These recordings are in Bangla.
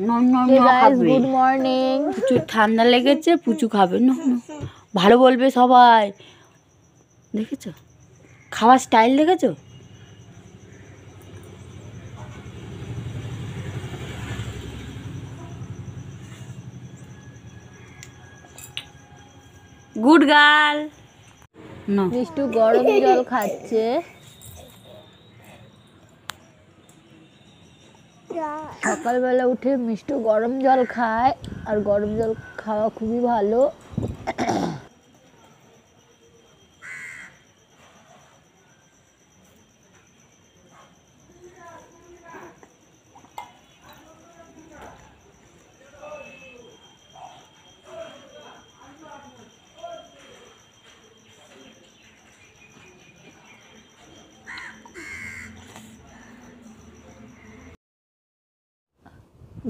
গুড মর্নিং ঠান্ডা লেগেছে খাবে না ভালো বলবে সবাই দেখেছো খাওয়ার স্টাইল দেখেছো গুড গার্ল একটু গরম জল খাচ্ছে সকালবেলা উঠে মিষ্টি গরম জল খায় আর গরম জল খাওয়া খুবই ভালো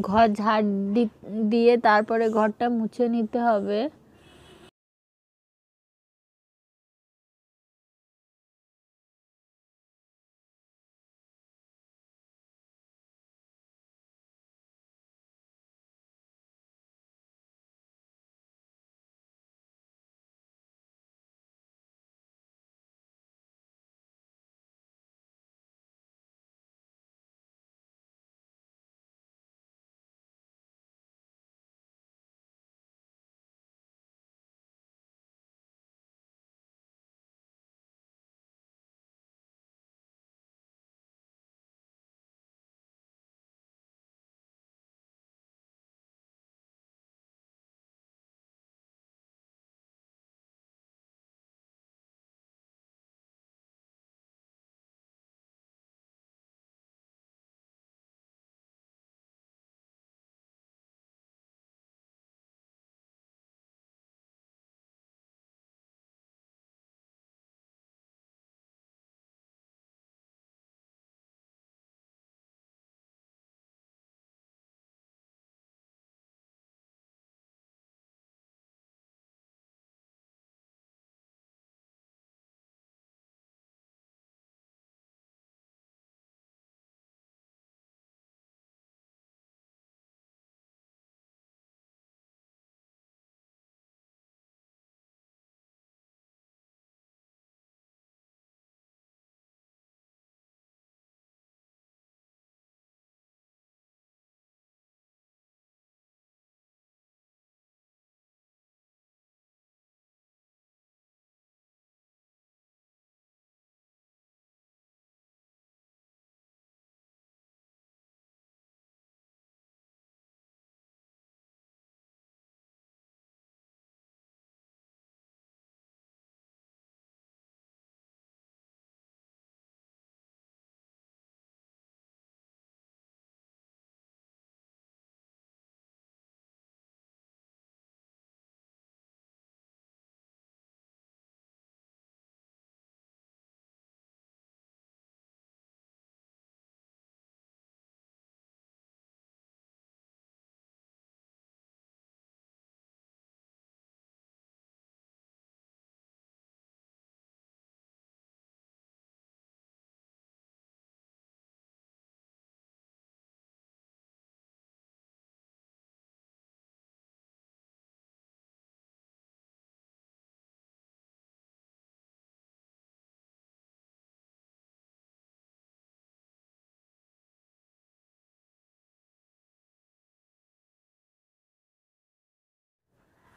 ঘর ঝাড় দিয়ে তারপরে ঘরটা মুছে নিতে হবে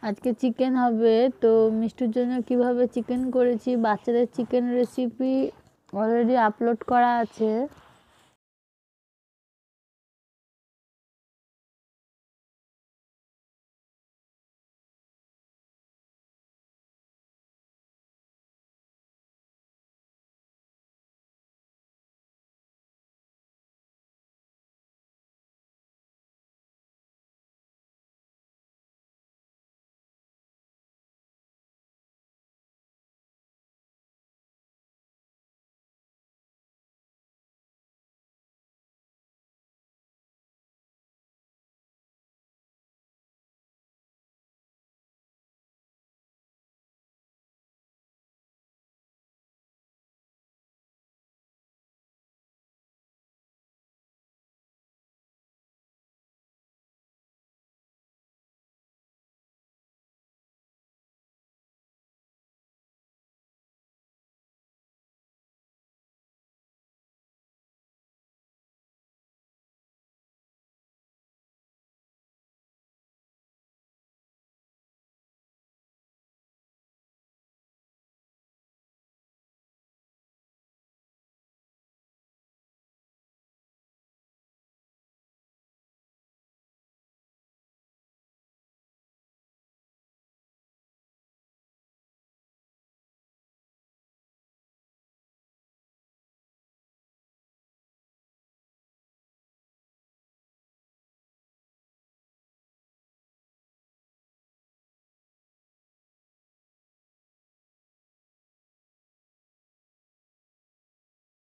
আজকে চিকেন হবে তো মিষ্টির জন্য কিভাবে চিকেন করেছি বাচ্চাদের চিকেন রেসিপি অলরেডি আপলোড করা আছে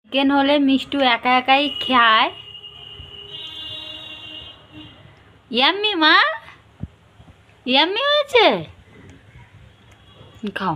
চিকেন হলে মিষ্টু একা একাই খায় ইয়াম্মি মা ইয়াম্মি হয়েছে খাও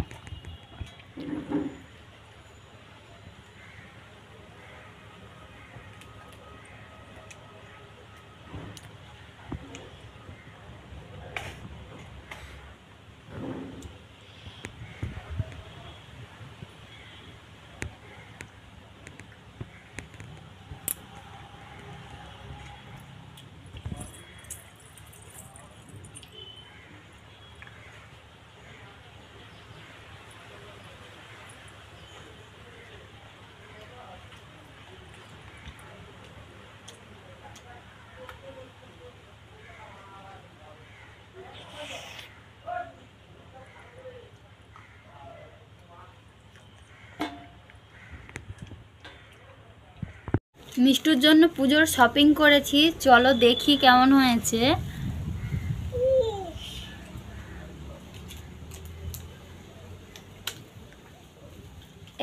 মিষ্টুর জন্য পুজোর শপিং করেছি চলো দেখি কেমন হয়েছে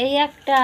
এই একটা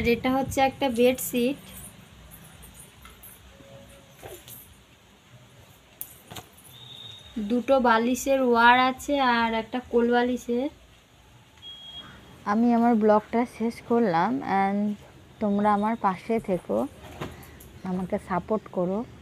আর এটা হচ্ছে একটা বেডশিট দুটো বালিশের ওয়ার আছে আর একটা কোল বালিশের আমি আমার ব্লগটা শেষ করলাম অ্যান্ড তোমরা আমার পাশে থেকো আমাকে সাপোর্ট করো